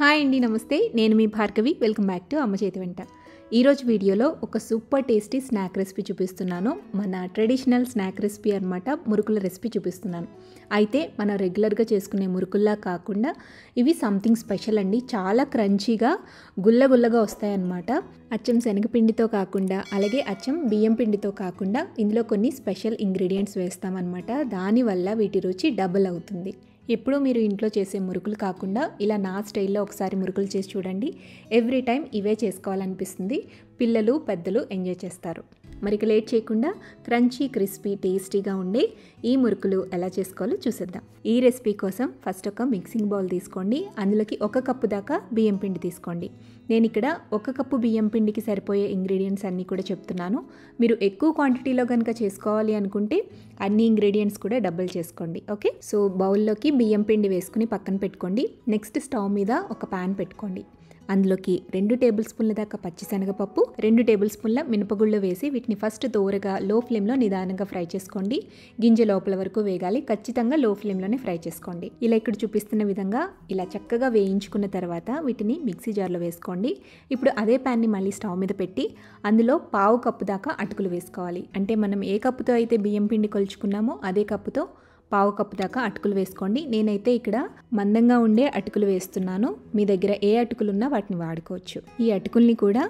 hi అండి నమస్తే నేను మీ భార్గవి వెల్కమ్ బ్యాక్ టు అమ్మ చేతి వెంట ఈరోజు వీడియోలో ఒక సూపర్ టేస్టీ స్నాక్ రెసిపీ చూపిస్తున్నాను మన ట్రెడిషనల్ స్నాక్ రెసిపీ అనమాట మురుకుల రెసిపీ చూపిస్తున్నాను అయితే మనం రెగ్యులర్గా చేసుకునే మురుకుల్లా కాకుండా ఇవి సంథింగ్ స్పెషల్ అండి చాలా క్రంచీగా గుల్లగుల్లగా వస్తాయన్నమాట అచ్చం శనగపిండితో కాకుండా అలాగే అచ్చం బియ్యం పిండితో కాకుండా ఇందులో కొన్ని స్పెషల్ ఇంగ్రీడియంట్స్ వేస్తామన్నమాట దానివల్ల వీటి రుచి డబుల్ అవుతుంది ఎప్పుడూ మీరు ఇంట్లో చేసే మురుకులు కాకుండా ఇలా నా స్టైల్లో ఒకసారి మురుకులు చేసి చూడండి ఎవ్రీ టైం ఇవే చేసుకోవాలనిపిస్తుంది పిల్లలు పెద్దలు ఎంజాయ్ చేస్తారు మరిక లేట్ చేయకుండా క్రంచీ క్రిస్పీ టేస్టీగా ఉండే ఈ మురుకులు ఎలా చేసుకోవాలో చూసేద్దాం ఈ రెసిపీ కోసం ఫస్ట్ ఒక మిక్సింగ్ బౌల్ తీసుకోండి అందులోకి ఒక కప్పు దాకా బియ్యం పిండి తీసుకోండి నేను ఇక్కడ ఒక కప్పు బియ్యం పిండికి సరిపోయే ఇంగ్రీడియంట్స్ అన్నీ కూడా చెప్తున్నాను మీరు ఎక్కువ క్వాంటిటీలో కనుక చేసుకోవాలి అనుకుంటే అన్ని ఇంగ్రీడియంట్స్ కూడా డబ్బులు చేసుకోండి ఓకే సో బౌల్లోకి బియ్యం పిండి వేసుకుని పక్కన పెట్టుకోండి నెక్స్ట్ స్టవ్ మీద ఒక ప్యాన్ పెట్టుకోండి అందులోకి రెండు టేబుల్ స్పూన్ల దాకా పచ్చిశనగపప్పు రెండు టేబుల్ స్పూన్ల మినపగుళ్ళు వేసి వీటిని ఫస్ట్ దోరగా లో ఫ్లేమ్లో నిదానంగా ఫ్రై చేసుకోండి గింజ లోపల వరకు వేగాలి ఖచ్చితంగా లో ఫ్లేమ్లోనే ఫ్రై చేసుకోండి ఇలా ఇక్కడ చూపిస్తున్న విధంగా ఇలా చక్కగా వేయించుకున్న తర్వాత వీటిని మిక్సీ జార్లో వేసుకోండి ఇప్పుడు అదే ప్యాన్ని మళ్ళీ స్టవ్ మీద పెట్టి అందులో పావు కప్పు దాకా అటుకులు వేసుకోవాలి అంటే మనం ఏ కప్పుతో అయితే బియ్యం పిండి కొలుచుకున్నామో అదే కప్పుతో పావు కప్పు దాకా అటుకులు వేసుకోండి నేనైతే ఇక్కడ మందంగా ఉండే అటుకులు వేస్తున్నాను మీ దగ్గర ఏ అటుకులు ఉన్నా వాటిని వాడుకోవచ్చు ఈ అటుకుల్ని కూడా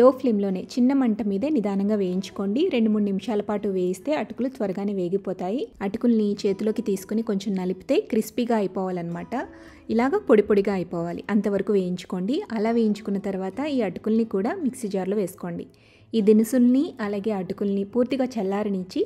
లో ఫ్లేమ్లోనే చిన్న మంట మీదే నిదానంగా వేయించుకోండి రెండు మూడు నిమిషాల పాటు వేయిస్తే అటుకులు త్వరగానే వేగిపోతాయి అటుకుల్ని చేతిలోకి తీసుకుని కొంచెం నలిపితే క్రిస్పీగా అయిపోవాలన్నమాట ఇలాగ పొడి పొడిగా అయిపోవాలి అంతవరకు వేయించుకోండి అలా వేయించుకున్న తర్వాత ఈ అటుకుల్ని కూడా మిక్సీ జార్లో వేసుకోండి ఈ దినుసుల్ని అలాగే అటుకుల్ని పూర్తిగా చల్లారనిచ్చి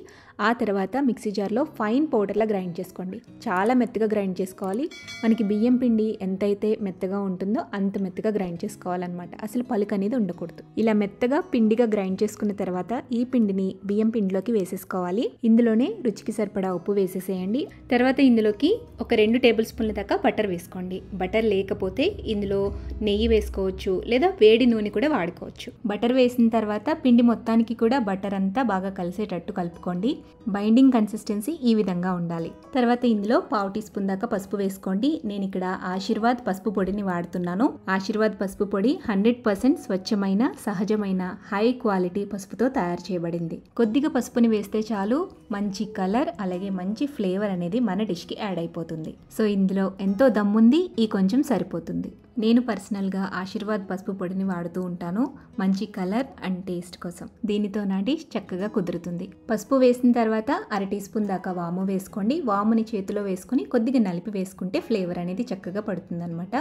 ఆ తర్వాత మిక్సీ జార్లో ఫైన్ పౌడర్లా గ్రైండ్ చేసుకోండి చాలా మెత్తగా గ్రైండ్ చేసుకోవాలి మనకి బియ్యం పిండి ఎంతైతే మెత్తగా ఉంటుందో అంత మెత్తగా గ్రైండ్ చేసుకోవాలన్నమాట అసలు పలుకు అనేది ఉండకూడదు ఇలా మెత్తగా పిండిగా గ్రైండ్ చేసుకున్న తర్వాత ఈ పిండిని బియ్యం పిండిలోకి వేసేసుకోవాలి ఇందులోనే రుచికి సరిపడా ఉప్పు వేసేసేయండి తర్వాత ఇందులోకి ఒక రెండు టేబుల్ స్పూన్ల దాకా బటర్ వేసుకోండి బటర్ లేకపోతే ఇందులో నెయ్యి వేసుకోవచ్చు లేదా వేడి నూనె కూడా వాడుకోవచ్చు బటర్ వేసిన తర్వాత పిండి మొత్తానికి కూడా బటర్ అంతా బాగా కలిసేటట్టు కలుపుకోండి బైండింగ్ కన్సిస్టెన్సీ ఈ విధంగా ఉండాలి తర్వాత ఇందులో పావు టీ స్పూన్ దాకా పసుపు వేసుకోండి నేను ఇక్కడ ఆశీర్వాద్ పసుపు పొడిని వాడుతున్నాను ఆశీర్వాద్ పసుపు పొడి హండ్రెడ్ పర్సెంట్ స్వచ్ఛమైన సహజమైన హై క్వాలిటీ పసుపుతో తయారు చేయబడింది కొద్దిగా పసుపుని వేస్తే చాలు మంచి కలర్ అలాగే మంచి ఫ్లేవర్ అనేది మన డిష్కి యాడ్ అయిపోతుంది సో ఇందులో ఎంతో దమ్ముంది ఈ కొంచెం సరిపోతుంది నేను పర్సనల్గా ఆశీర్వాద్ పసుపు పొడిని వాడుతూ ఉంటాను మంచి కలర్ అండ్ టేస్ట్ కోసం దీనితో నాటి చక్కగా కుదురుతుంది పసుపు వేసిన తర్వాత అర టీ స్పూన్ దాకా వాము వేసుకోండి వాముని చేతిలో వేసుకుని కొద్దిగా నలిపి వేసుకుంటే ఫ్లేవర్ అనేది చక్కగా పడుతుందనమాట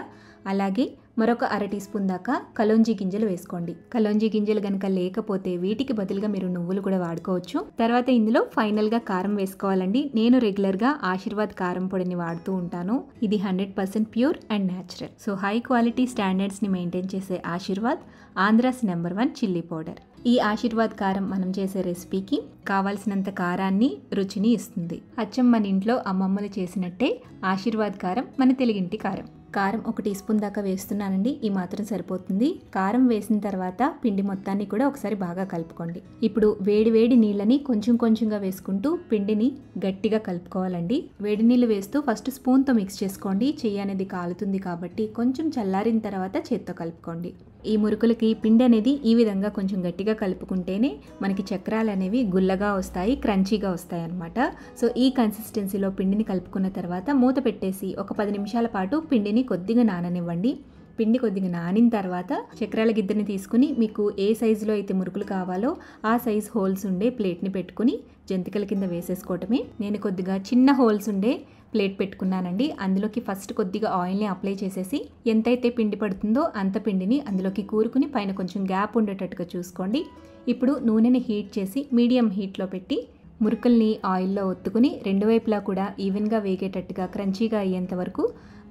అలాగే మరొక అర టీ స్పూన్ దాకా కలోంజీ గింజలు వేసుకోండి కలోంజీ గింజలు కనుక లేకపోతే వీటికి బదులుగా మీరు నువ్వులు కూడా వాడుకోవచ్చు తర్వాత ఇందులో ఫైనల్గా కారం వేసుకోవాలండి నేను రెగ్యులర్గా ఆశీర్వాద్ కారం పొడిని వాడుతూ ఉంటాను ఇది hundred percent pure and natural so high quality స్టాండర్డ్స్ని మెయింటైన్ చేసే Aashirvad Andhra's number one chilli powder ఈ ఆశీర్వాద్ కారం మనం చేసే రెసిపీకి కావాల్సినంత కారాన్ని రుచిని ఇస్తుంది అచ్చం మన ఇంట్లో అమ్మమ్మలు చేసినట్టే ఆశీర్వాద్ కారం మన తెలుగింటి కారం కారం ఒక టీ స్పూన్ దాకా వేస్తున్నానండి ఈ మాత్రం సరిపోతుంది కారం వేసిన తర్వాత పిండి మొత్తాన్ని కూడా ఒకసారి బాగా కలుపుకోండి ఇప్పుడు వేడి వేడి నీళ్ళని కొంచెం కొంచెంగా వేసుకుంటూ పిండిని గట్టిగా కలుపుకోవాలండి వేడి నీళ్ళు వేస్తూ ఫస్ట్ స్పూన్తో మిక్స్ చేసుకోండి చెయ్యి అనేది కాలుతుంది కాబట్టి కొంచెం చల్లారిన తర్వాత చేత్తో కలుపుకోండి ఈ మురుకులకి పిండి అనేది ఈ విధంగా కొంచెం గట్టిగా కలుపుకుంటేనే మనకి చక్రాలు అనేవి గుల్లగా వస్తాయి క్రంచీగా వస్తాయి అన్నమాట సో ఈ కన్సిస్టెన్సీలో పిండిని కలుపుకున్న తర్వాత మూత పెట్టేసి ఒక పది నిమిషాల పాటు పిండిని కొద్దిగా నాననివ్వండి పిండి కొద్దిగా నానిన తర్వాత చక్రాల గిద్దెని తీసుకుని మీకు ఏ సైజులో అయితే మురుకులు కావాలో ఆ సైజ్ హోల్స్ ఉండే ప్లేట్ని పెట్టుకుని జంతికల కింద వేసేసుకోవటమే నేను కొద్దిగా చిన్న హోల్స్ ఉండే ప్లేట్ పెట్టుకున్నానండి అందులోకి ఫస్ట్ కొద్దిగా ఆయిల్ని అప్లై చేసేసి ఎంతైతే పిండి పడుతుందో అంత పిండిని అందులోకి కూరుకుని పైన కొంచెం గ్యాప్ ఉండేటట్టుగా చూసుకోండి ఇప్పుడు నూనెని హీట్ చేసి మీడియం హీట్లో పెట్టి మురుకుల్ని ఆయిల్లో ఒత్తుకుని రెండు వైపులా కూడా ఈవెన్గా వేగేటట్టుగా క్రంచీగా అయ్యేంత వరకు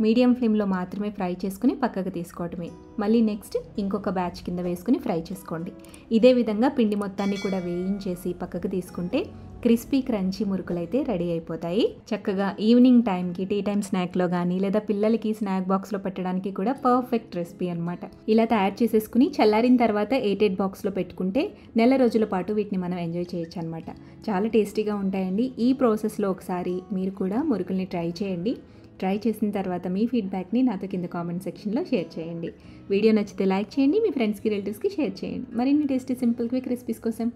మీడియం ఫ్లేమ్లో మాత్రమే ఫ్రై చేసుకుని పక్కకు తీసుకోవటమే మళ్ళీ నెక్స్ట్ ఇంకొక బ్యాచ్ కింద వేసుకుని ఫ్రై చేసుకోండి ఇదే విధంగా పిండి మొత్తాన్ని కూడా వేయించేసి పక్కకు తీసుకుంటే క్రిస్పీ క్రంచీ మురుకులు అయితే రెడీ అయిపోతాయి చక్కగా ఈవినింగ్ టైంకి టీ టైం స్నాక్లో కానీ లేదా పిల్లలకి స్నాక్ బాక్స్లో పెట్టడానికి కూడా పర్ఫెక్ట్ రెసిపీ అనమాట ఇలా తయారు చేసేసుకుని చల్లారిన తర్వాత ఎయిట్ ఎయిట్ బాక్స్లో పెట్టుకుంటే నెల రోజుల పాటు వీటిని మనం ఎంజాయ్ చేయొచ్చు అనమాట చాలా టేస్టీగా ఉంటాయండి ఈ ప్రాసెస్లో ఒకసారి మీరు కూడా మురుకుల్ని ట్రై చేయండి ట్రై చేసిన తర్వాత మీ ఫీడ్బ్యాక్ని నాతో కింద కామెంట్ సెక్షన్లో షేర్ చేయండి వీడియో నచ్చితే లైక్ చేయండి మీ ఫ్రెండ్స్కి రిలేటివ్స్కి షేర్ చేయండి మరిన్ని టేస్టీ సింపుల్ క్విక్ రెసిపీస్ కోసం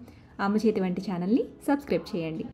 అమ్మ చేతి వంటి ఛానల్ని సబ్స్క్రైబ్ చేయండి